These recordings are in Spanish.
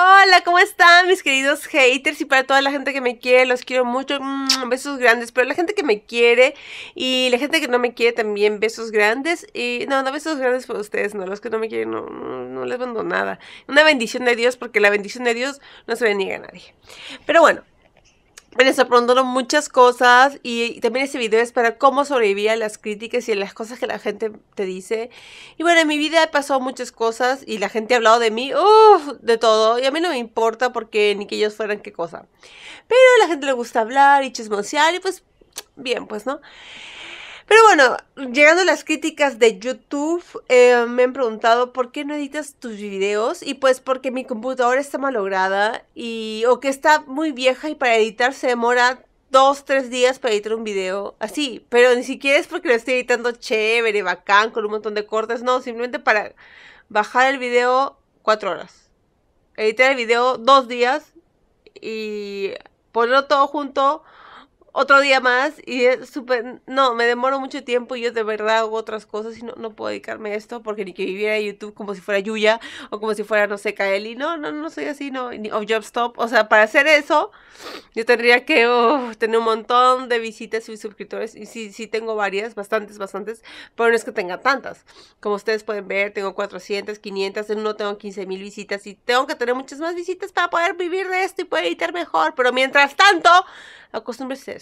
Hola, ¿cómo están mis queridos haters? Y para toda la gente que me quiere, los quiero mucho. Mm, besos grandes. Pero la gente que me quiere y la gente que no me quiere también, besos grandes. Y no, no besos grandes para ustedes, no. Los que no me quieren, no, no, les mando nada. Una bendición de Dios, porque la bendición de Dios no se le niega a nadie. Pero bueno, me sorprendieron muchas cosas y también este video es para cómo sobrevivir a las críticas y a las cosas que la gente te dice. Y bueno, en mi vida he pasado muchas cosas y la gente ha hablado de mí, uff, de todo. Y a mí no me importa porque ni que ellos fueran qué cosa. Pero a la gente le gusta hablar y chismosear y pues bien, pues no. Pero bueno, llegando a las críticas de YouTube, eh, me han preguntado por qué no editas tus videos y pues porque mi computadora está malograda y o que está muy vieja y para editar se demora dos, tres días para editar un video así, pero ni siquiera es porque lo estoy editando chévere, bacán, con un montón de cortes, no, simplemente para bajar el video cuatro horas, editar el video dos días y ponerlo todo junto otro día más y es súper, no, me demoro mucho tiempo y yo de verdad hago otras cosas y no, no puedo dedicarme a esto porque ni que viviera YouTube como si fuera Yuya o como si fuera, no sé, Kaeli, no, no, no soy así, no, o Jobstop, o sea, para hacer eso yo tendría que tener un montón de visitas y suscriptores y sí, sí tengo varias, bastantes, bastantes, pero no es que tenga tantas, como ustedes pueden ver, tengo 400, 500, en uno tengo 15 mil visitas y tengo que tener muchas más visitas para poder vivir de esto y poder editar mejor, pero mientras tanto, acostúmbrese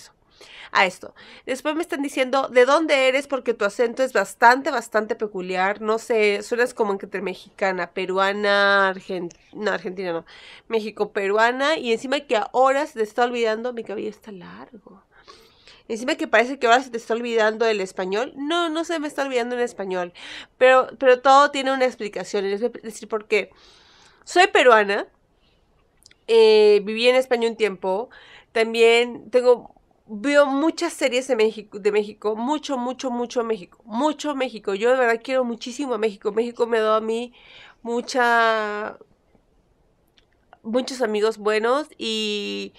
a esto. Después me están diciendo, ¿de dónde eres? Porque tu acento es bastante, bastante peculiar. No sé, suenas como entre mexicana, peruana, argentina, no, argentina no, México, peruana. Y encima que ahora se te está olvidando, mi cabello está largo. Encima que parece que ahora se te está olvidando el español. No, no se me está olvidando el español. Pero, pero todo tiene una explicación. Y les voy a decir por qué. Soy peruana. Eh, viví en España un tiempo. También tengo veo muchas series de México, de México, mucho, mucho, mucho México, mucho México. Yo de verdad quiero muchísimo a México. México me ha dado a mí mucha, muchos amigos buenos y,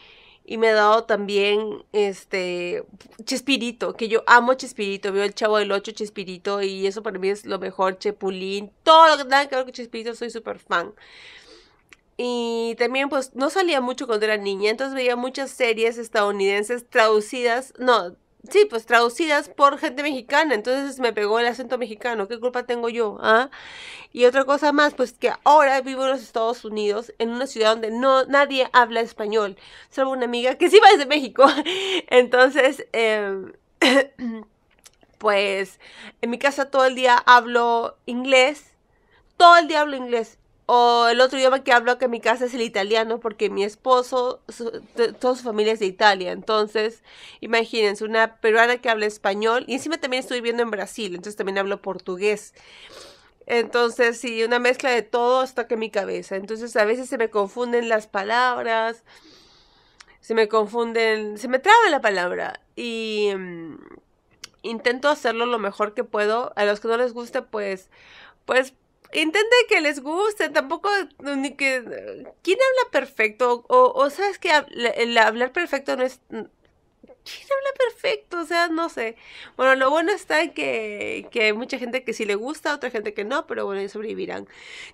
me ha dado también este Chespirito, que yo amo Chespirito, veo el Chavo del Ocho Chespirito y eso para mí es lo mejor, Chepulín, todo lo que tenga que ver con Chespirito soy súper fan. Y también pues no salía mucho cuando era niña, entonces veía muchas series estadounidenses traducidas, no, sí, pues traducidas por gente mexicana, entonces me pegó el acento mexicano, ¿qué culpa tengo yo? ¿Ah? Y otra cosa más, pues que ahora vivo en los Estados Unidos, en una ciudad donde no, nadie habla español, salvo una amiga que sí va desde México, entonces, em, pues en mi casa todo el día hablo inglés, todo el día hablo inglés o el otro idioma que hablo acá en mi casa es el italiano, porque mi esposo, toda su familia es de Italia. Entonces, imagínense, una peruana que habla español. Y encima también estoy viviendo en Brasil, entonces también hablo portugués. Entonces, sí, una mezcla de todo hasta que mi cabeza. Entonces, a veces se me confunden las palabras, se me confunden, se me traba la palabra. Y mm, intento hacerlo lo mejor que puedo. A los que no les guste, pues, pues intente que les guste, tampoco ni que... ¿Quién habla perfecto? O, sabes que el hablar perfecto no es... ¿Quién habla perfecto? O sea, no sé. Bueno, lo bueno está que, que hay mucha gente que sí le gusta, otra gente que no, pero bueno, sobrevivirán.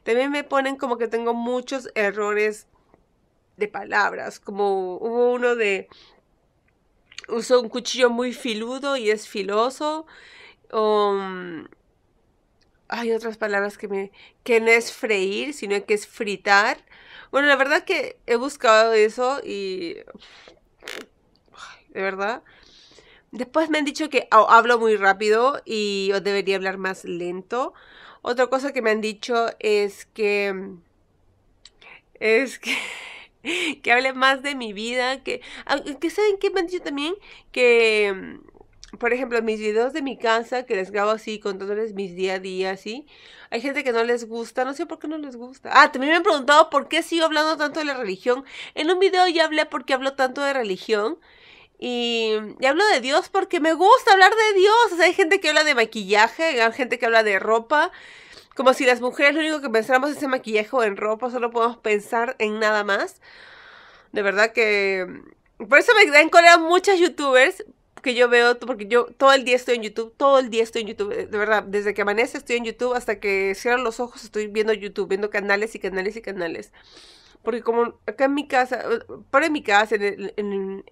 También me ponen como que tengo muchos errores de palabras, como hubo uno de... Uso un cuchillo muy filudo y es filoso. O... Mm, hay otras palabras que me que no es freír, sino que es fritar. Bueno, la verdad que he buscado eso y de verdad. Después me han dicho que hablo muy rápido y debería hablar más lento. Otra cosa que me han dicho es que mm, es que que hable más de mi vida, que que saben qué me han dicho también que mm, por ejemplo, mis videos de mi casa, que les grabo así, contándoles mis día a día, así, hay gente que no les gusta, no sé por qué no les gusta. Ah, también me han preguntado por qué sigo hablando tanto de la religión. En un video ya hablé por qué hablo tanto de religión. Y, hablo de Dios porque me gusta hablar de Dios. O sea, hay gente que habla de maquillaje, hay gente que habla de ropa. Como si las mujeres lo único que pensáramos es en maquillaje o en ropa, solo podemos pensar en nada más. De verdad que... Por eso me dan a muchas youtubers que yo veo, porque yo todo el día estoy en YouTube, todo el día estoy en YouTube, eh, de verdad, desde que amanece estoy en YouTube hasta que cierro los ojos estoy viendo YouTube, viendo canales y canales y canales. Porque como acá en mi casa, para eh, mi casa, en el,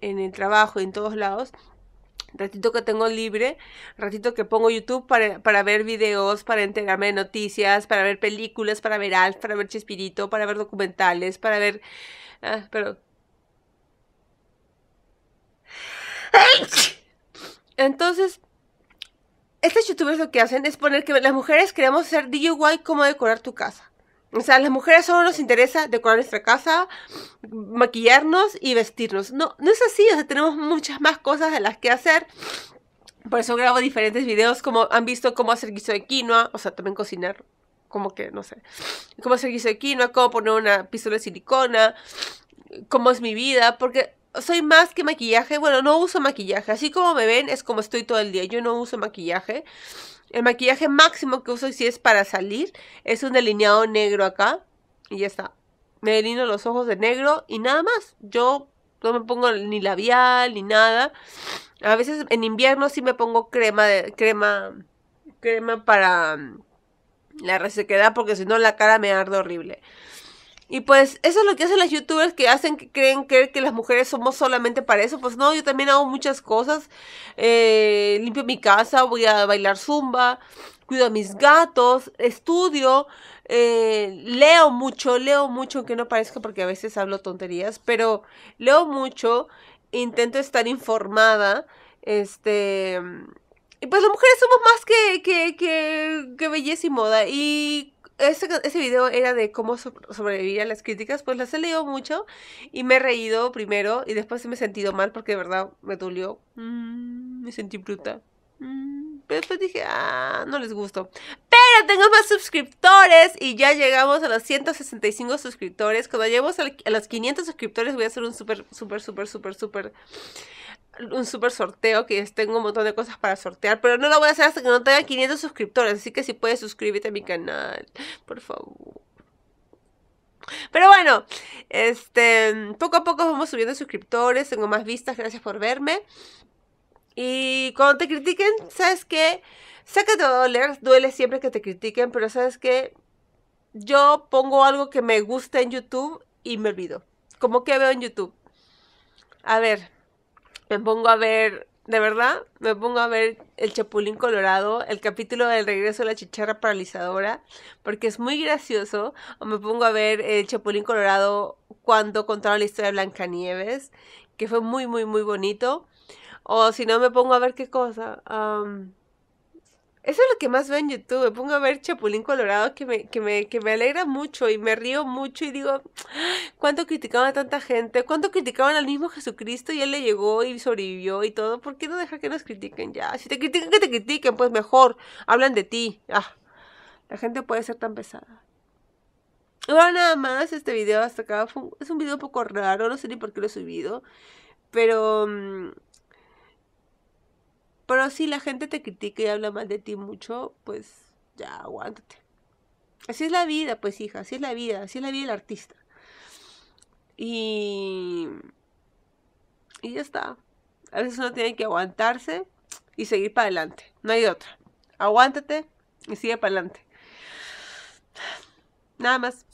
en, trabajo, en todos lados, ratito que tengo libre, ratito que pongo YouTube para, ver videos, para enterarme de noticias, para ver películas, para ver al para ver Chespirito, para ver documentales, para ver... Ah, Entonces, estos youtubers lo que hacen es poner que las mujeres queremos hacer DIY cómo decorar tu casa. O sea, las mujeres solo nos interesa decorar nuestra casa, maquillarnos y vestirnos. No, no es así, o sea, tenemos muchas más cosas de las que hacer. Por eso grabo diferentes videos, como han visto cómo hacer guiso de quinoa, o sea, también cocinar, como que, no sé, cómo hacer guiso de quinoa, cómo poner una pistola de silicona, cómo es mi vida, porque soy más que maquillaje. Bueno, no uso maquillaje. Así como me ven, es como estoy todo el día. Yo no uso maquillaje. El maquillaje máximo que uso si es para salir es un delineado negro acá. Y ya está. Me delineo los ojos de negro y nada más. Yo no me pongo ni labial ni nada. A veces en invierno sí me pongo crema de crema crema para mm, la resequedad porque si no la cara me arde horrible. Y pues eso es lo que hacen las youtubers que hacen que creen que las mujeres somos solamente para eso. Pues no, yo también hago muchas cosas. Eh, limpio mi casa, voy a bailar zumba, cuido a mis gatos, estudio, eh, leo mucho, leo mucho, aunque no parezca porque a veces hablo tonterías, pero leo mucho, intento estar informada. Este. Y pues las mujeres somos más que, que, que, que belleza y moda. Y ese, video era de cómo sobrevivir a las críticas, pues las he leído mucho y me he reído primero y después me he sentido mal porque de verdad me dolió. Mm, me sentí bruta. Mm, pero después dije, ah, no les gustó. Pero tengo más suscriptores y ya llegamos a los 165 suscriptores. Cuando lleguemos a los 500 suscriptores voy a hacer un súper, súper, súper, súper, súper un super sorteo que tengo un montón de cosas para sortear, pero no lo voy a hacer hasta que no tenga 500 suscriptores, así que si puedes suscribirte a mi canal, por favor. Pero bueno, este, poco a poco vamos subiendo suscriptores, tengo más vistas, gracias por verme. Y cuando te critiquen, sabes que, sé que te va duele siempre que te critiquen, pero sabes que yo pongo algo que me gusta en YouTube y me olvido. ¿Cómo que veo en YouTube. A ver, me pongo a ver, de verdad, me pongo a ver El Chapulín Colorado, el capítulo del regreso de la chicharra paralizadora, porque es muy gracioso, o me pongo a ver El Chapulín Colorado cuando contaron la historia de Blancanieves, que fue muy, muy, muy bonito, o si no, me pongo a ver qué cosa. Eso es lo que más veo en YouTube. pongo a ver Chapulín Colorado que me, que me, alegra mucho y me río mucho y digo, ah, ¿cuánto criticaban a tanta gente? ¿Cuánto criticaban al mismo Jesucristo y él le llegó y sobrevivió y todo? ¿Por qué no dejar que nos critiquen ya? Si te critican, que te critiquen, pues mejor. Hablan de ti. Ah, la gente puede ser tan pesada. Bueno, nada más, este video hasta acá es un video un poco raro, no sé ni por qué lo he subido, pero... Mm, pero si la gente te critica y habla mal de ti mucho, pues ya aguántate. Así es la vida, pues hija, así es la vida, así es la vida del artista. Y... Y ya está. A veces uno tiene que aguantarse y seguir para adelante. No hay otra. Aguántate y sigue para adelante. Nada más.